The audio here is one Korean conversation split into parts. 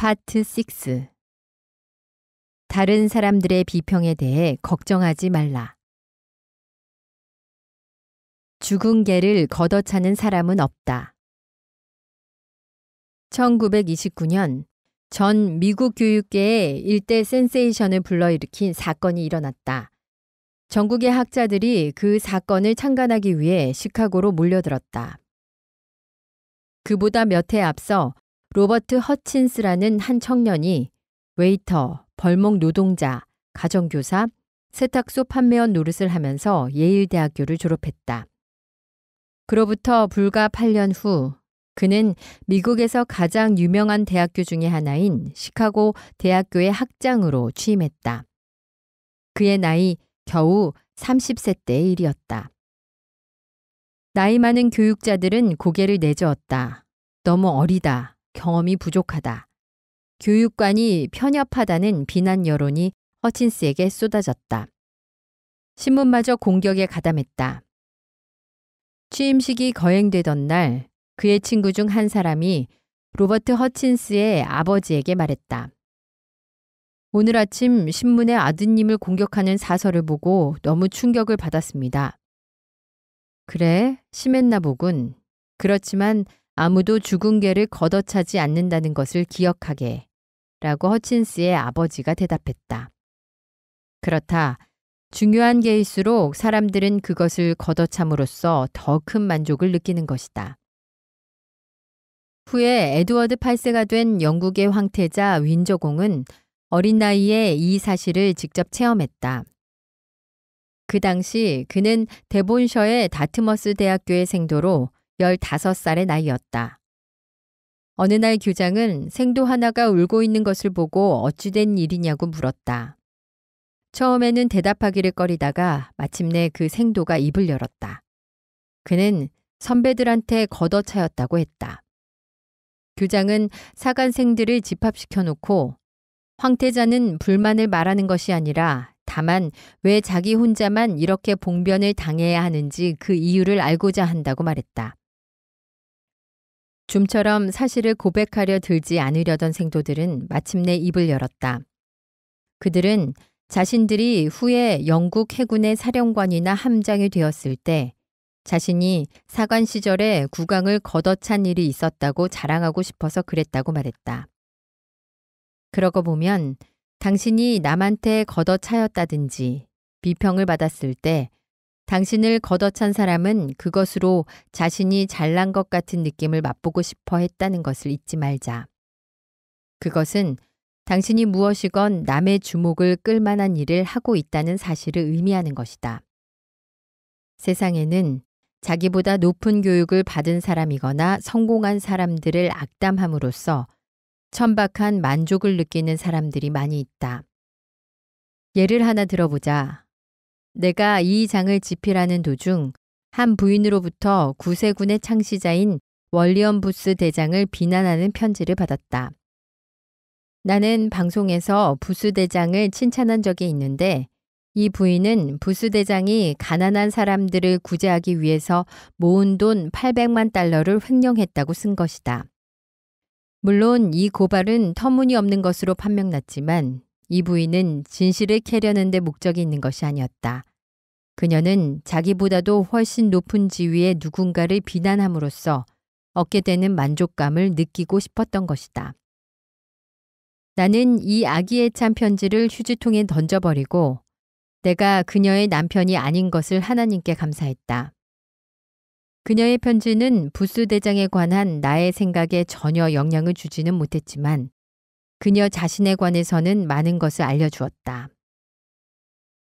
파트 6 다른 사람들의 비평에 대해 걱정하지 말라. 죽은 개를 걷어차는 사람은 없다. 1929년 전 미국 교육계에 일대 센세이션을 불러일으킨 사건이 일어났다. 전국의 학자들이 그 사건을 창간하기 위해 시카고로 몰려들었다. 그보다 몇 해 앞서 로버트 허친스라는 한 청년이 웨이터, 벌목 노동자, 가정교사, 세탁소 판매원 노릇을 하면서 예일대학교를 졸업했다. 그로부터 불과 8년 후 그는 미국에서 가장 유명한 대학교 중의 하나인 시카고 대학교의 학장으로 취임했다. 그의 나이 겨우 30세 때의 일이었다. 나이 많은 교육자들은 고개를 내저었다. 너무 어리다. 경험이 부족하다. 교육관이 편협하다는 비난 여론이 허친스에게 쏟아졌다. 신문마저 공격에 가담했다. 취임식이 거행되던 날 그의 친구 중 한 사람이 로버트 허친스의 아버지에게 말했다. 오늘 아침 신문에 아드님을 공격하는 사설을 보고 너무 충격을 받았습니다. 그래, 심했나 보군. 그렇지만 아무도 죽은 개를 걷어차지 않는다는 것을 기억하게 라고 허친스의 아버지가 대답했다. 그렇다. 중요한 개일수록 사람들은 그것을 걷어참으로써 더 큰 만족을 느끼는 것이다. 후에 에드워드 8세가 된 영국의 황태자 윈저공은 어린 나이에 이 사실을 직접 체험했다. 그 당시 그는 데본셔의 다트머스 대학교의 생도로 1 5 살의 나이였다. 어느 날 교장은 생도 하나가 울고 있는 것을 보고 어찌된 일이냐고 물었다. 처음에는 대답하기를 꺼리다가 마침내 그 생도가 입을 열었다. 그는 선배들한테 걷어차였다고 했다. 교장은 사간생들을 집합시켜 놓고 황태자는 불만을 말하는 것이 아니라 다만 왜 자기 혼자만 이렇게 봉변을 당해야 하는지 그 이유를 알고자 한다고 말했다. 좀처럼 사실을 고백하려 들지 않으려던 생도들은 마침내 입을 열었다. 그들은 자신들이 후에 영국 해군의 사령관이나 함장이 되었을 때 자신이 사관 시절에 국왕을 걷어찬 일이 있었다고 자랑하고 싶어서 그랬다고 말했다. 그러고 보면 당신이 남한테 걷어차였다든지 비평을 받았을 때 당신을 걷어찬 사람은 그것으로 자신이 잘난 것 같은 느낌을 맛보고 싶어 했다는 것을 잊지 말자. 그것은 당신이 무엇이건 남의 주목을 끌만한 일을 하고 있다는 사실을 의미하는 것이다. 세상에는 자기보다 높은 교육을 받은 사람이거나 성공한 사람들을 악담함으로써 천박한 만족을 느끼는 사람들이 많이 있다. 예를 하나 들어보자. 내가 이 장을 집필하는 도중 한 부인으로부터 구세군의 창시자인 월리엄 부스 대장을 비난하는 편지를 받았다. 나는 방송에서 부스 대장을 칭찬한 적이 있는데 이 부인은 부스 대장이 가난한 사람들을 구제하기 위해서 모은 돈 800만 달러를 횡령했다고 쓴 것이다. 물론 이 고발은 터무니없는 것으로 판명났지만 이 부인은 진실을 캐려는 데 목적이 있는 것이 아니었다. 그녀는 자기보다도 훨씬 높은 지위의 누군가를 비난함으로써 얻게 되는 만족감을 느끼고 싶었던 것이다. 나는 이 아기에 찬 편지를 휴지통에 던져버리고 내가 그녀의 남편이 아닌 것을 하나님께 감사했다. 그녀의 편지는 부스 대장에 관한 나의 생각에 전혀 영향을 주지는 못했지만 그녀 자신에 관해서는 많은 것을 알려주었다.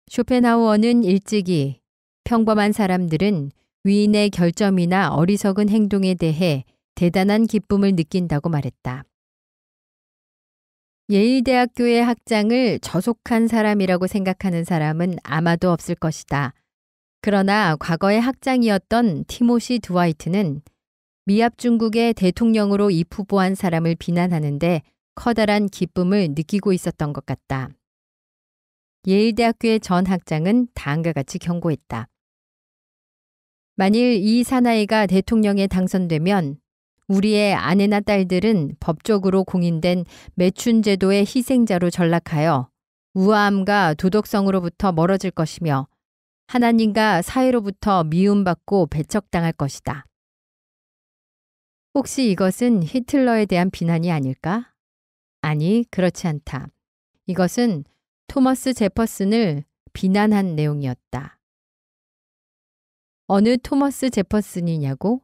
쇼펜하우어는 일찍이 평범한 사람들은 위인의 결점이나 어리석은 행동에 대해 대단한 기쁨을 느낀다고 말했다. 예일대학교의 학장을 저속한 사람이라고 생각하는 사람은 아마도 없을 것이다. 그러나 과거의 학장이었던 티모시 드와이트는 미합 중국의 대통령으로 입후보한 사람을 비난하는데 커다란 기쁨을 느끼고 있었던 것 같다. 예일대학교의 전 학장은 다음과 같이 경고했다. 만일 이 사나이가 대통령에 당선되면 우리의 아내나 딸들은 법적으로 공인된 매춘제도의 희생자로 전락하여 우아함과 도덕성으로부터 멀어질 것이며 하나님과 사회로부터 미움받고 배척당할 것이다. 혹시 이것은 히틀러에 대한 비난이 아닐까? 아니, 그렇지 않다. 이것은 토머스 제퍼슨을 비난한 내용이었다. 어느 토머스 제퍼슨이냐고?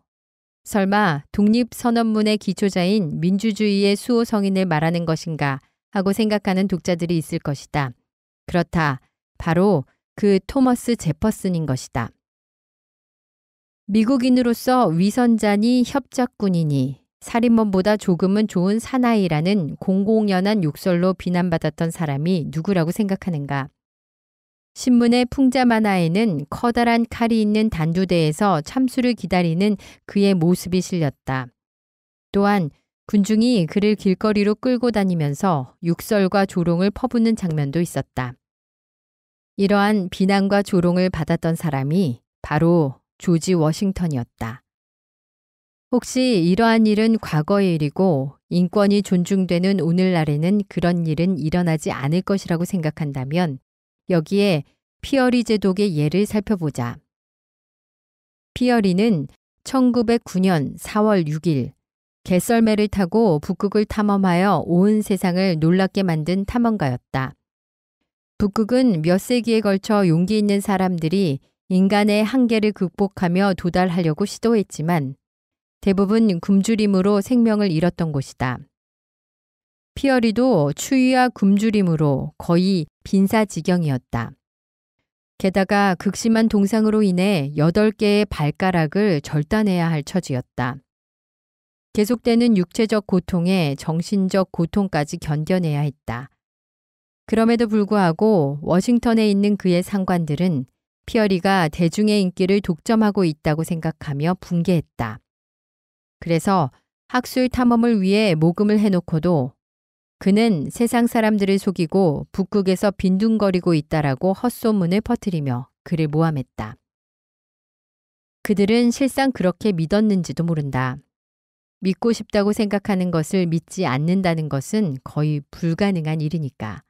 설마 독립선언문의 기초자인 민주주의의 수호 성인을 말하는 것인가 하고 생각하는 독자들이 있을 것이다. 그렇다. 바로 그 토머스 제퍼슨인 것이다. 미국인으로서 위선자니 협작군이니 살인범보다 조금은 좋은 사나이라는 공공연한 욕설로 비난받았던 사람이 누구라고 생각하는가? 신문의 풍자만화에는 커다란 칼이 있는 단두대에서 참수를 기다리는 그의 모습이 실렸다. 또한 군중이 그를 길거리로 끌고 다니면서 욕설과 조롱을 퍼붓는 장면도 있었다. 이러한 비난과 조롱을 받았던 사람이 바로 조지 워싱턴이었다. 혹시 이러한 일은 과거의 일이고 인권이 존중되는 오늘날에는 그런 일은 일어나지 않을 것이라고 생각한다면 여기에 피어리 제독의 예를 살펴보자. 피어리는 1909년 4월 6일 개썰매를 타고 북극을 탐험하여 온 세상을 놀랍게 만든 탐험가였다. 북극은 몇 세기에 걸쳐 용기 있는 사람들이 인간의 한계를 극복하며 도달하려고 시도했지만 대부분 굶주림으로 생명을 잃었던 곳이다. 피어리도 추위와 굶주림으로 거의 빈사지경이었다. 게다가 극심한 동상으로 인해 8개의 발가락을 절단해야 할 처지였다. 계속되는 육체적 고통에 정신적 고통까지 견뎌내야 했다. 그럼에도 불구하고 워싱턴에 있는 그의 상관들은 피어리가 대중의 인기를 독점하고 있다고 생각하며 붕괴했다. 그래서 학술 탐험을 위해 모금을 해놓고도 그는 세상 사람들을 속이고 북극에서 빈둥거리고 있다라고 헛소문을 퍼뜨리며 그를 모함했다. 그들은 실상 그렇게 믿었는지도 모른다. 믿고 싶다고 생각하는 것을 믿지 않는다는 것은 거의 불가능한 일이니까.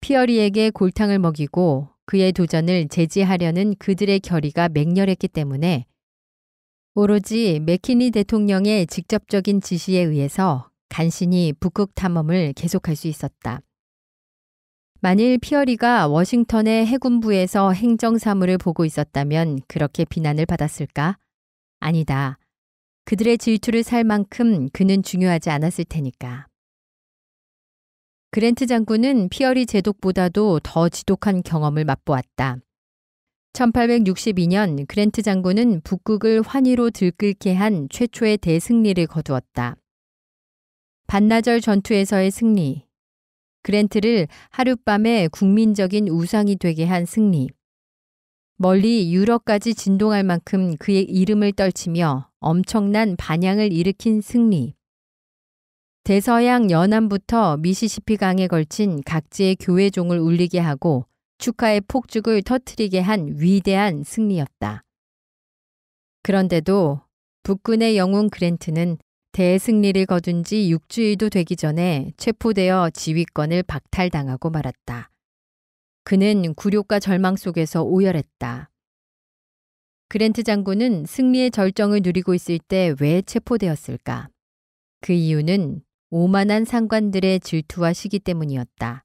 피어리에게 골탕을 먹이고 그의 도전을 제지하려는 그들의 결의가 맹렬했기 때문에 오로지 맥키니 대통령의 직접적인 지시에 의해서 간신히 북극 탐험을 계속할 수 있었다. 만일 피어리가 워싱턴의 해군부에서 행정사무를 보고 있었다면 그렇게 비난을 받았을까? 아니다. 그들의 질투를 살 만큼 그는 중요하지 않았을 테니까. 그랜트 장군은 피어리 제독보다도 더 지독한 경험을 맛보았다. 1862년 그랜트 장군은 북극을 환희로 들끓게 한 최초의 대승리를 거두었다. 반나절 전투에서의 승리, 그랜트를 하룻밤에 국민적인 우상이 되게 한 승리, 멀리 유럽까지 진동할 만큼 그의 이름을 떨치며 엄청난 반향을 일으킨 승리, 대서양 연안부터 미시시피강에 걸친 각지의 교회종을 울리게 하고 축하의 폭죽을 터뜨리게한 위대한 승리였다. 그런데도 북군의 영웅 그랜트는 대승리를 거둔 지 6주일도 되기 전에 체포되어 지휘권을 박탈당하고 말았다. 그는 굴욕과 절망 속에서 오열했다. 그랜트 장군은 승리의 절정을 누리고 있을 때 왜 체포되었을까? 그 이유는 오만한 상관들의 질투와 시기 때문이었다.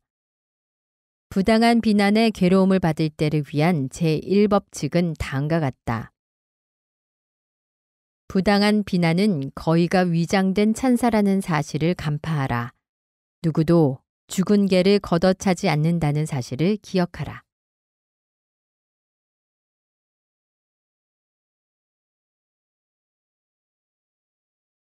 부당한 비난에 괴로움을 받을 때를 위한 제1법칙은 다음과 같다. 부당한 비난은 거의가 위장된 찬사라는 사실을 간파하라. 누구도 죽은 개를 걷어차지 않는다는 사실을 기억하라.